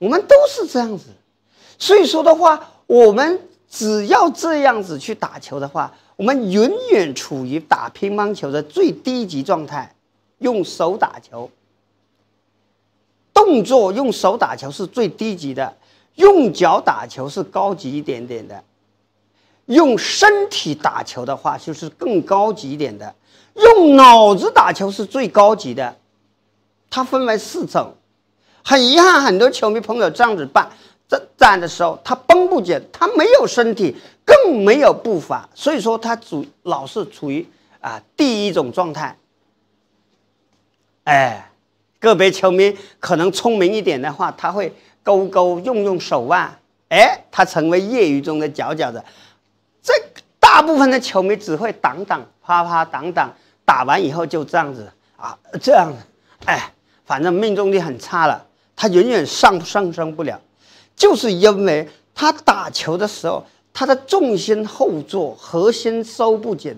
我们都是这样子，所以说的话，我们只要这样子去打球的话，我们永远处于打乒乓球的最低级状态，用手打球，动作用手打球是最低级的，用脚打球是高级一点点的，用身体打球的话就是更高级一点的，用脑子打球是最高级的，它分为四层。很遗憾，很多球迷朋友这样子办，这站的时候他绷不紧，他没有身体，更没有步伐，所以说他主老是处于啊第一种状态。哎，个别球迷可能聪明一点的话，他会勾勾用用手腕，哎，他成为业余中的佼佼者。这大部分的球迷只会挡挡啪啪挡挡，打完以后就这样子啊这样哎，反正命中率很差了。他永远上上升不了，就是因为他打球的时候，他的重心后坐，核心收不紧。